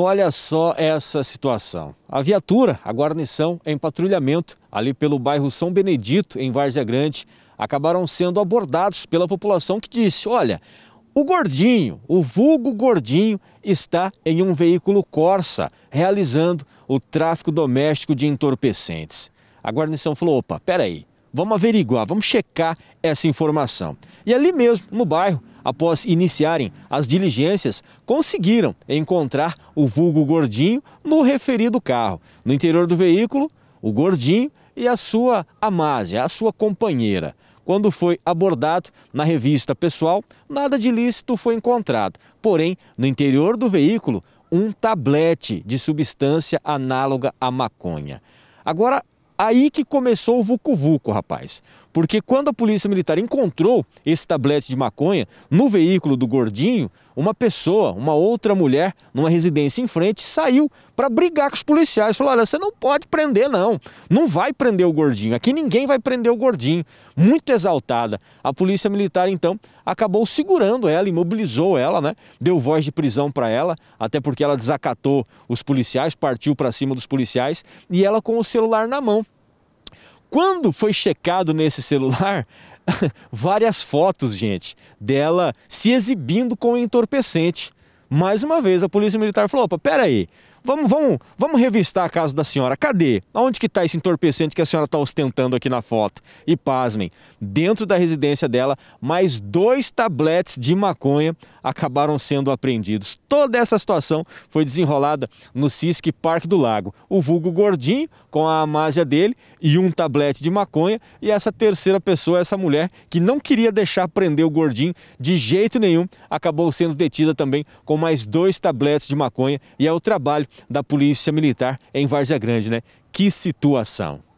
Olha só essa situação. A viatura, a guarnição, em patrulhamento ali pelo bairro São Benedito, em Várzea Grande, acabaram sendo abordados pela população que disse: olha, o gordinho, o vulgo gordinho, está em um veículo Corsa, realizando o tráfico doméstico de entorpecentes. A guarnição falou: opa, peraí, vamos averiguar, vamos checar essa informação. E ali mesmo, no bairro, após iniciarem as diligências, conseguiram encontrar o vulgo gordinho no referido carro. No interior do veículo, o gordinho e a sua amásia, a sua companheira. Quando foi abordado na revista pessoal, nada de lícito foi encontrado. Porém, no interior do veículo, um tablete de substância análoga à maconha. Agora, aí que começou o vucu-vucu, rapaz. Porque quando a polícia militar encontrou esse tablete de maconha no veículo do gordinho, uma pessoa, uma outra mulher, numa residência em frente, saiu para brigar com os policiais. Falou: olha, você não pode prender, não. Não vai prender o gordinho. Aqui ninguém vai prender o gordinho. Muito exaltada. A polícia militar, então, acabou segurando ela, imobilizou ela, né? Deu voz de prisão para ela, até porque ela desacatou os policiais, partiu para cima dos policiais e ela com o celular na mão. Quando foi checado nesse celular, várias fotos, gente, dela se exibindo com entorpecente. Mais uma vez, a Polícia Militar falou: opa, peraí, Vamos, vamos, vamos revistar a casa da senhora. Cadê? Onde que está esse entorpecente que a senhora está ostentando aqui na foto? E pasmem, dentro da residência dela, mais dois tabletes de maconha acabaram sendo apreendidos. Toda essa situação foi desenrolada no Cisque Parque do Lago. O vulgo gordinho, com a amásia dele e um tablete de maconha, e essa terceira pessoa, essa mulher, que não queria deixar prender o gordinho de jeito nenhum, acabou sendo detida também com mais dois tabletes de maconha. E é o trabalho da Polícia Militar em Várzea Grande, né? Que situação!